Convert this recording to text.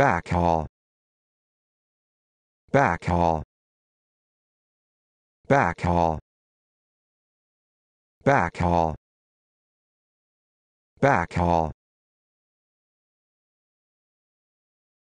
backhaul backhaul backhaul backhaul backhaul